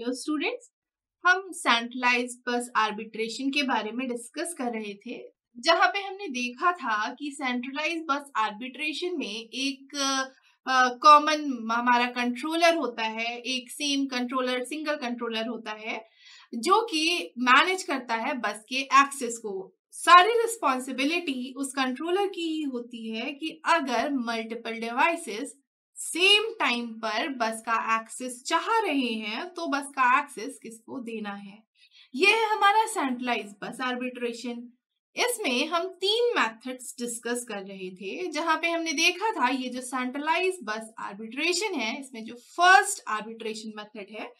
hello students हम centralized bus arbitration के बारे में डिस्कस कर रहे थे जहाँ पे हमने देखा था कि सेंट्रलाइज बस आर्बिट्रेशन में एक कॉमन uh, हमारा कंट्रोलर होता है एक सेम कंट्रोलर सिंगल कंट्रोलर होता है जो कि मैनेज करता है बस के एक्सेस को सारी रिस्पॉन्सिबिलिटी उस कंट्रोलर की ही होती है कि अगर मल्टीपल डिवाइसेस सेम टाइम पर बस का एक्सेस चाह रहे हैं तो बस का एक्सेस किसको देना है यह है हमारा सेंट्रलाइज बस आर्बिट्रेशन इसमें हम तीन मेथड्स डिस्कस कर रहे थे जहां पे हमने देखा था ये जो सेंट्रलाइज बस आर्बिट्रेशन है इसमें जो फर्स्ट आर्बिट्रेशन मेथड है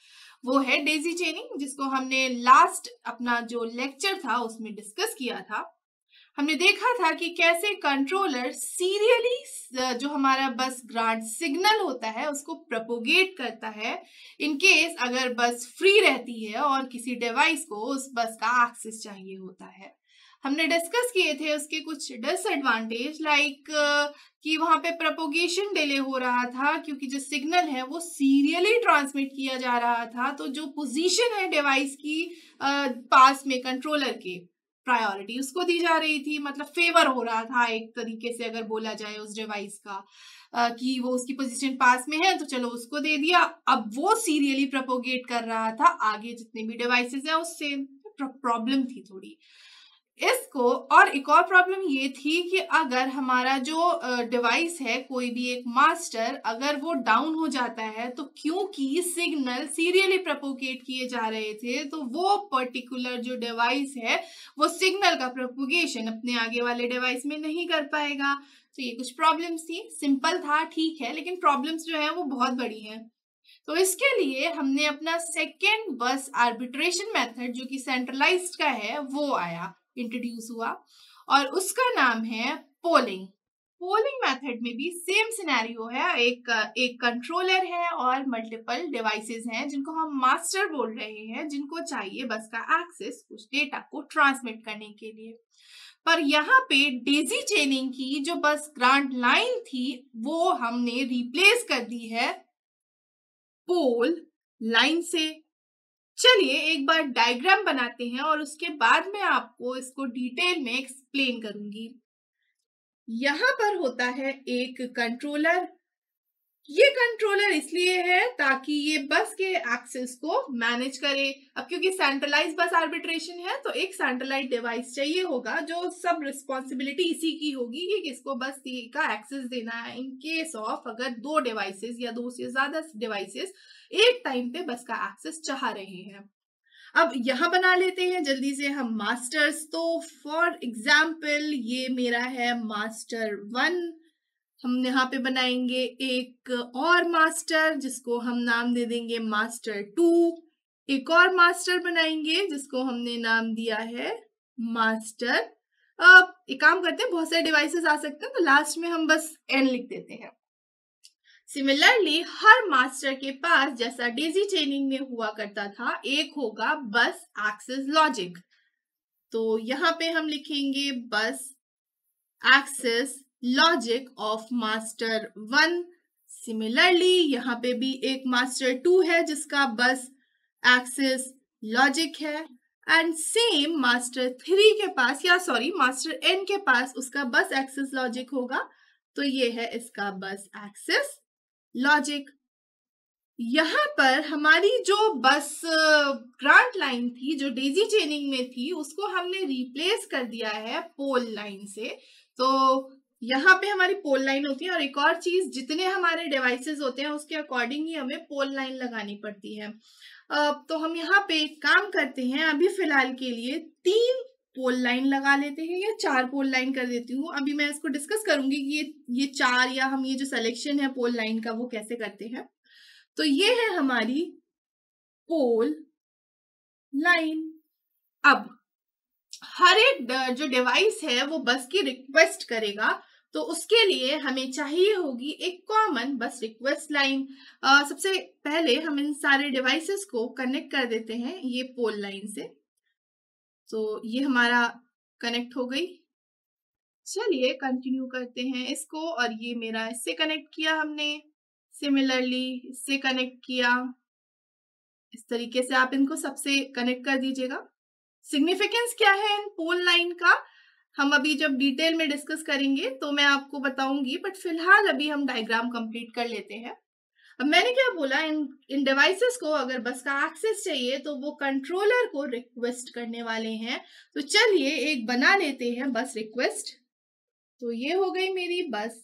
वो है डेजी चेनिंग जिसको हमने लास्ट अपना जो लेक्चर था उसमें डिस्कस किया था हमने देखा था कि कैसे कंट्रोलर सीरियली जो हमारा बस ग्रांट सिग्नल होता है उसको प्रपोगेट करता है इन केस अगर बस फ्री रहती है और किसी डिवाइस को उस बस का एक्सेस चाहिए होता है हमने डिस्कस किए थे उसके कुछ डिसएडवांटेज लाइक कि वहाँ पे प्रपोगेशन डिले हो रहा था क्योंकि जो सिग्नल है वो सीरियली ट्रांसमिट किया जा रहा था तो जो पोजीशन है डिवाइस की पास में कंट्रोलर के प्रायोरिटी उसको दी जा रही थी मतलब फेवर हो रहा था एक तरीके से अगर बोला जाए उस डिवाइस का आ, कि वो उसकी पोजीशन पास में है तो चलो उसको दे दिया अब वो सीरियली प्रपोगेट कर रहा था आगे जितने भी डिवाइसेस हैं उससे प्रॉब्लम थी थोड़ी इसको और एक और प्रॉब्लम ये थी कि अगर हमारा जो डिवाइस है कोई भी एक मास्टर अगर वो डाउन हो जाता है तो क्योंकि सिग्नल सीरियली प्रपोगेट किए जा रहे थे तो वो पर्टिकुलर जो डिवाइस है वो सिग्नल का प्रपोगेशन अपने आगे वाले डिवाइस में नहीं कर पाएगा तो ये कुछ प्रॉब्लम्स थी सिंपल था ठीक है लेकिन प्रॉब्लम्स जो है वो बहुत बड़ी हैं तो इसके लिए हमने अपना सेकेंड बस आर्बिट्रेशन मेथड जो कि सेंट्रलाइज्ड का है वो आया इंट्रोड्यूस हुआ और उसका नाम है पोलिंग पोलिंग मेथड में भी सेम सिनेरियो है एक एक कंट्रोलर है और मल्टीपल डिवाइसेस हैं जिनको हम मास्टर बोल रहे हैं जिनको चाहिए बस का एक्सेस उस डेटा को ट्रांसमिट करने के लिए पर यहाँ पे डेजी चेनिंग की जो बस ग्रांट लाइन थी वो हमने रिप्लेस कर दी है पोल लाइन से चलिए एक बार डायग्राम बनाते हैं और उसके बाद में आपको इसको डिटेल में एक्सप्लेन करूंगी यहाँ पर होता है एक कंट्रोलर ये कंट्रोलर इसलिए है ताकि ये बस के एक्सेस को मैनेज करे अब क्योंकि सेंट्रलाइज बस आर्बिट्रेशन है तो एक सेंट्रलाइज डिवाइस चाहिए होगा जो सब रिस्पॉन्सिबिलिटी इसी की होगी कि किसको बस का एक्सेस देना है इन केस ऑफ अगर दो डिवाइसेस या दो से ज्यादा डिवाइसेस एक टाइम पे बस का एक्सेस चाह रहे हैं अब यहाँ बना लेते हैं जल्दी से हम मास्टर्स तो फॉर एग्जाम्पल ये मेरा है मास्टर वन हम यहाँ पे बनाएंगे एक और मास्टर जिसको हम नाम दे देंगे मास्टर टू एक और मास्टर बनाएंगे जिसको हमने नाम दिया है मास्टर अब एक काम करते हैं बहुत सारे डिवाइसेस आ सकते हैं तो लास्ट में हम बस एन लिख देते हैं सिमिलरली हर मास्टर के पास जैसा डेजी ट्रेनिंग में हुआ करता था एक होगा बस एक्सेस लॉजिक तो यहाँ पे हम लिखेंगे bus access logic of master one similarly यहाँ पे भी एक मास्टर टू है जिसका बस एक्सिस लॉजिक है एंड सेम मास्टर थ्री के पास या सॉरी मास्टर एन के पास उसका बस एक्सिस लॉजिक होगा तो ये है इसका बस एक्सिस लॉजिक यहाँ पर हमारी जो बस ग्रांट लाइन थी जो डेजी चेनिंग में थी उसको हमने रिप्लेस कर दिया है पोल लाइन से तो यहाँ पे हमारी पोल लाइन होती है और एक और चीज जितने हमारे डिवाइसेस होते हैं उसके अकॉर्डिंग ही हमें पोल लाइन लगानी पड़ती है तो हम यहाँ पे काम करते हैं अभी फिलहाल के लिए तीन पोल लाइन लगा लेते हैं या चार पोल लाइन कर देती हूँ अभी मैं इसको डिस्कस करूंगी कि ये ये चार या हम ये जो सिलेक्शन है पोल लाइन का वो कैसे करते हैं तो ये है हमारी पोल लाइन अब हर एक जो डिवाइस है वो बस की रिक्वेस्ट करेगा तो उसके लिए हमें चाहिए होगी एक कॉमन बस रिक्वेस्ट लाइन सबसे पहले हम इन सारे डिवाइसेस को कनेक्ट कर देते हैं ये पोल लाइन से तो ये हमारा कनेक्ट हो गई चलिए कंटिन्यू करते हैं इसको और ये मेरा इससे कनेक्ट किया हमने सिमिलरली इससे कनेक्ट किया इस तरीके से आप इनको सबसे कनेक्ट कर दीजिएगा सिग्निफिकेंस क्या है इन पोल लाइन का हम अभी जब डिटेल में डिस्कस करेंगे तो मैं आपको बताऊंगी बट फिलहाल अभी हम डायग्राम कंप्लीट कर लेते हैं अब मैंने क्या बोला इन इन डिवाइसेस को अगर बस का एक्सेस चाहिए तो वो कंट्रोलर को रिक्वेस्ट करने वाले हैं तो चलिए एक बना लेते हैं बस रिक्वेस्ट तो ये हो गई मेरी बस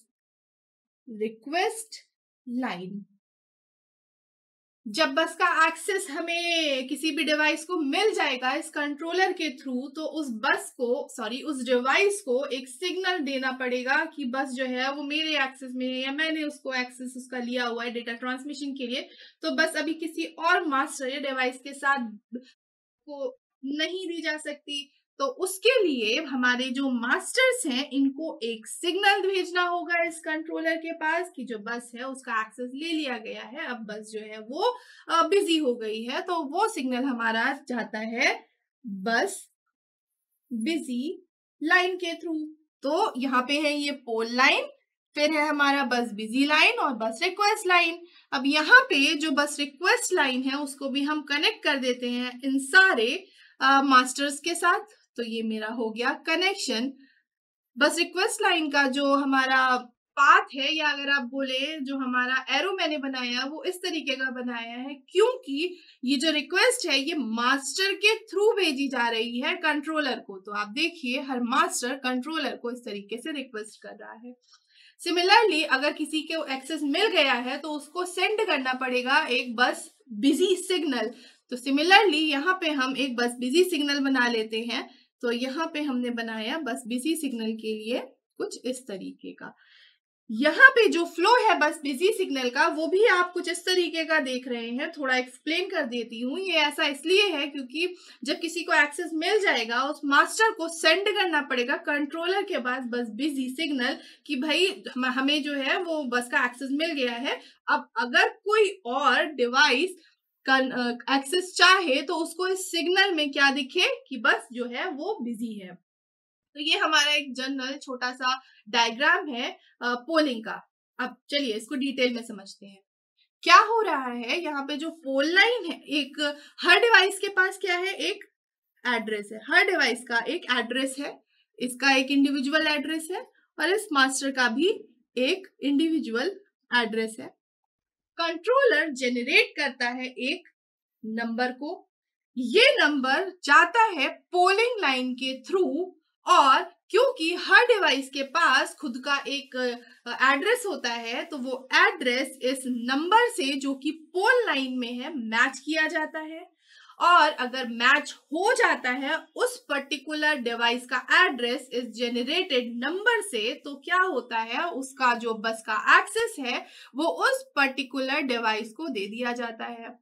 रिक्वेस्ट लाइन जब बस का एक्सेस हमें किसी भी डिवाइस को मिल जाएगा इस कंट्रोलर के थ्रू तो उस बस को सॉरी उस डिवाइस को एक सिग्नल देना पड़ेगा कि बस जो है वो मेरे एक्सेस में है या मैंने उसको एक्सेस उसका लिया हुआ है डेटा ट्रांसमिशन के लिए तो बस अभी किसी और मास्टर या डिवाइस के साथ को नहीं दी जा सकती तो उसके लिए हमारे जो मास्टर्स हैं इनको एक सिग्नल भेजना होगा इस कंट्रोलर के पास कि जो बस है उसका एक्सेस ले लिया गया है अब बस जो है वो बिजी हो गई है तो वो सिग्नल हमारा जाता है बस बिजी लाइन के थ्रू तो यहाँ पे है ये पोल लाइन फिर है हमारा बस बिजी लाइन और बस रिक्वेस्ट लाइन अब यहाँ पे जो बस रिक्वेस्ट लाइन है उसको भी हम कनेक्ट कर देते हैं इन सारे मास्टर्स के साथ तो ये मेरा हो गया कनेक्शन बस रिक्वेस्ट लाइन का जो हमारा पाथ है या अगर आप बोले जो हमारा एरो मैंने बनाया वो इस तरीके का बनाया है क्योंकि ये जो रिक्वेस्ट है ये मास्टर के थ्रू भेजी जा रही है कंट्रोलर को तो आप देखिए हर मास्टर कंट्रोलर को इस तरीके से रिक्वेस्ट कर रहा है सिमिलरली अगर किसी को एक्सेस मिल गया है तो उसको सेंड करना पड़ेगा एक बस बिजी सिग्नल तो सिमिलरली यहाँ पे हम एक बस बिजी सिग्नल बना लेते हैं तो यहाँ पे हमने बनाया बस बिजी सिग्नल के लिए कुछ इस तरीके का यहाँ पे जो फ्लो है बस बिजी सिग्नल का वो भी आप कुछ इस तरीके का देख रहे हैं थोड़ा एक्सप्लेन कर देती हूँ ये ऐसा इसलिए है क्योंकि जब किसी को एक्सेस मिल जाएगा उस मास्टर को सेंड करना पड़ेगा कंट्रोलर के पास बस बिजी सिग्नल कि भाई हमें जो है वो बस का एक्सेस मिल गया है अब अगर कोई और डिवाइस एक्सेस चाहे तो उसको इस सिग्नल में क्या दिखे कि बस जो है वो बिजी है तो ये हमारा एक जनरल छोटा सा डायग्राम है पोलिंग का अब चलिए इसको डिटेल में समझते हैं क्या हो रहा है यहाँ पे जो पोल लाइन है एक हर डिवाइस के पास क्या है एक एड्रेस है हर डिवाइस का एक एड्रेस है इसका एक इंडिविजुअल एड्रेस है और इस मास्टर का भी एक इंडिविजुअल एड्रेस है कंट्रोलर जेनरेट करता है एक नंबर को ये नंबर जाता है पोलिंग लाइन के थ्रू और क्योंकि हर डिवाइस के पास खुद का एक एड्रेस होता है तो वो एड्रेस इस नंबर से जो कि पोल लाइन में है मैच किया जाता है और अगर मैच हो जाता है उस पर्टिकुलर डिवाइस का एड्रेस इस जेनरेटेड नंबर से तो क्या होता है उसका जो बस का एक्सेस है वो उस पर्टिकुलर डिवाइस को दे दिया जाता है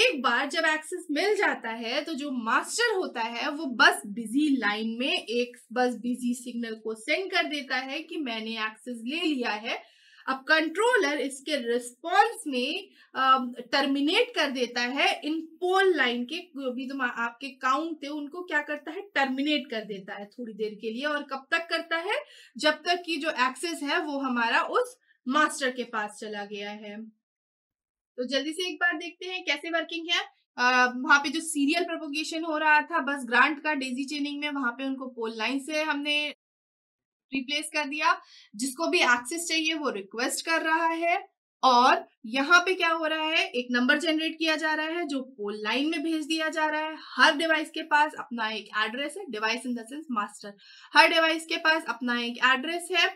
एक बार जब एक्सेस मिल जाता है तो जो मास्टर होता है वो बस बिजी लाइन में एक बस बिजी सिग्नल को सेंड कर देता है कि मैंने एक्सेस ले लिया है अब कंट्रोलर इसके रिस्पॉन्स में टर्मिनेट कर देता है इन पोल लाइन के भी जो आपके काउंट थे उनको क्या करता है टर्मिनेट कर देता है थोड़ी देर के लिए और कब तक करता है जब तक कि जो एक्सेस है वो हमारा उस मास्टर के पास चला गया है तो जल्दी से एक बार देखते हैं कैसे वर्किंग है वहां पे जो सीरियल प्रोपोगेशन हो रहा था बस ग्रांट का डेजी चेनिंग में वहां पे उनको पोल लाइन से हमने रिप्लेस कर दिया जिसको भी एक्सेस चाहिए वो रिक्वेस्ट कर रहा है और यहाँ पे क्या हो रहा है एक नंबर जनरेट किया जा रहा है जो पोल लाइन में भेज दिया जा रहा है हर डिवाइस के पास अपना एक एड्रेस है device in the sense master हर डिवाइस के पास अपना एक एड्रेस है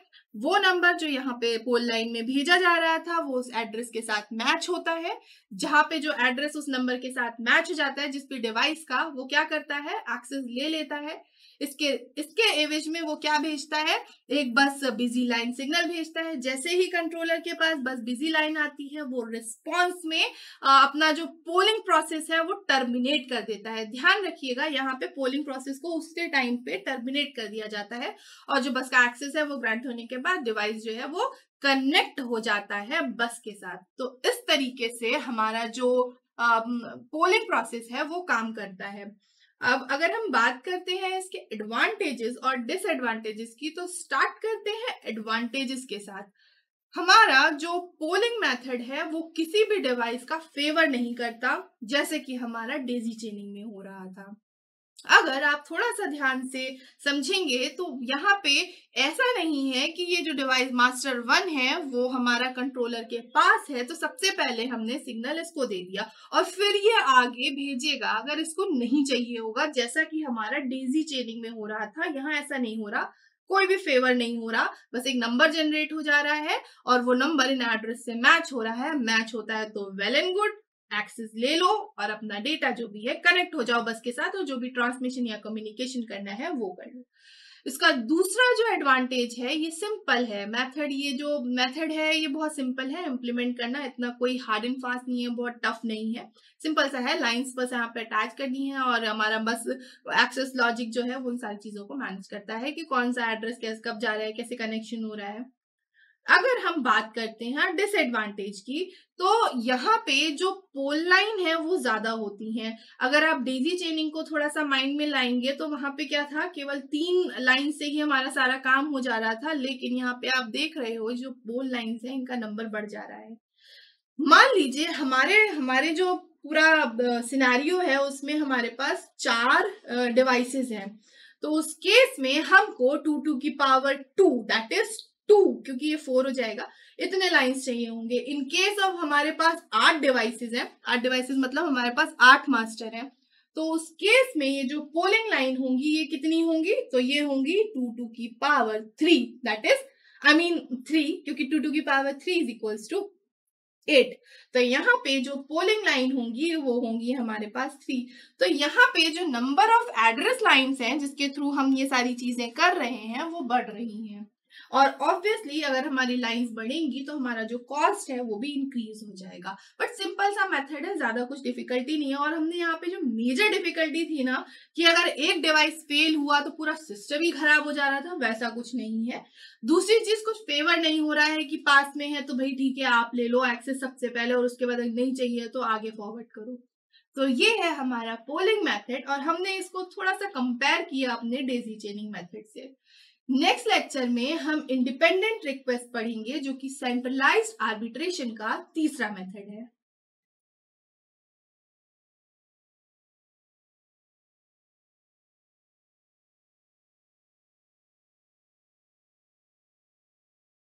वो नंबर जो यहाँ पे पोल लाइन में भेजा जा रहा था वो उस एड्रेस के साथ मैच होता है जहां पे जो एड्रेस उस नंबर के साथ मैच हो जाता है जिसपे डिवाइस का वो क्या करता है एक्सेस ले लेता है इसके इसके एवेज में वो क्या भेजता है एक बस बिजी लाइन सिग्नल भेजता है जैसे ही कंट्रोलर के पास बस बिजी लाइन आती है वो रिस्पॉन्स में अपना जो पोलिंग प्रोसेस है वो टर्मिनेट कर देता है ध्यान रखिएगा यहाँ पे पोलिंग प्रोसेस को उसके टाइम पे टर्मिनेट कर दिया जाता है और जो बस का एक्सेस है वो ग्रांट होने के बाद डिवाइस जो है वो कनेक्ट हो जाता है बस के साथ तो इस तरीके से हमारा जो पोलिंग प्रोसेस है वो काम करता है अब अगर हम बात करते हैं इसके एडवांटेजेस और डिसएडवांटेजेस की तो स्टार्ट करते हैं एडवांटेजेस के साथ हमारा जो पोलिंग मेथड है वो किसी भी डिवाइस का फेवर नहीं करता जैसे कि हमारा डेजी चेनिंग में हो रहा था अगर आप थोड़ा सा ध्यान से समझेंगे तो यहाँ पे ऐसा नहीं है कि ये जो डिवाइस मास्टर वन है वो हमारा कंट्रोलर के पास है तो सबसे पहले हमने सिग्नल इसको दे दिया और फिर ये आगे भेजेगा अगर इसको नहीं चाहिए होगा जैसा कि हमारा डेजी चेनिंग में हो रहा था यहाँ ऐसा नहीं हो रहा कोई भी फेवर नहीं हो रहा बस एक नंबर जनरेट हो जा रहा है और वो नंबर इन एड्रेस से मैच हो रहा है मैच होता है तो वेल एंड गुड एक्सेस ले लो और अपना डेटा जो भी है कनेक्ट हो जाओ बस के साथ और जो भी ट्रांसमिशन या कम्युनिकेशन करना है वो कर लो इसका दूसरा जो एडवांटेज है ये सिंपल है मेथड ये जो मेथड है ये बहुत सिंपल है इम्प्लीमेंट करना इतना कोई हार्ड एंड फास्ट नहीं है बहुत टफ नहीं है सिंपल सा है लाइंस बस यहाँ पे अटैच करनी है और हमारा बस एक्सेस लॉजिक जो है वो उन सारी चीज़ों को मैनेज करता है कि कौन सा एड्रेस कैसे कब जा रहा है कैसे कनेक्शन हो रहा है अगर हम बात करते हैं डिसएडवांटेज की तो यहाँ पे जो पोल लाइन है वो ज्यादा होती हैं अगर आप डेजी चेनिंग को थोड़ा सा माइंड में लाएंगे तो वहां पे क्या था केवल तीन लाइन से ही हमारा सारा काम हो जा रहा था लेकिन यहाँ पे आप देख रहे हो जो पोल लाइन है इनका नंबर बढ़ जा रहा है मान लीजिए हमारे हमारे जो पूरा सिनारियो है उसमें हमारे पास चार डिवाइसेस हैं तो उस केस में हमको टू टू की power two that is two क्योंकि ये फोर हो जाएगा इतने लाइंस चाहिए होंगे इन केस ऑफ हमारे पास आठ डिवाइसेस हैं आठ डिवाइसेस मतलब हमारे पास आठ मास्टर हैं तो उस केस में ये जो पोलिंग लाइन होंगी ये कितनी होंगी तो ये होंगी टू टू की power three that is I mean three क्योंकि टू टू की power three is equals to eight तो यहाँ पे जो पोलिंग लाइन होंगी वो होंगी हमारे पास थ्री तो यहाँ पे जो नंबर ऑफ एड्रेस लाइन्स हैं जिसके थ्रू हम ये सारी चीजें कर रहे हैं वो बढ़ रही हैं और ऑब्वियसली अगर हमारी लाइंस बढ़ेंगी तो हमारा जो कॉस्ट है वो भी इंक्रीज हो जाएगा बट सिंपल सा मेथड है ज्यादा कुछ डिफिकल्टी नहीं है और हमने यहाँ पे जो मेजर डिफिकल्टी थी ना कि अगर एक डिवाइस फेल हुआ तो पूरा सिस्टम ही खराब हो जा रहा था वैसा कुछ नहीं है दूसरी चीज कुछ फेवर नहीं हो रहा है कि पास में है तो भाई ठीक है आप ले लो एक्सेस सबसे पहले और उसके बाद नहीं चाहिए तो आगे फॉरवर्ड करो तो ये है हमारा पोलिंग मेथड और हमने इसको थोड़ा सा कंपेयर किया अपने डेजी चेनिंग मेथड से नेक्स्ट लेक्चर में हम इंडिपेंडेंट रिक्वेस्ट पढ़ेंगे जो कि सेंट्रलाइज्ड आर्बिट्रेशन का तीसरा मेथड है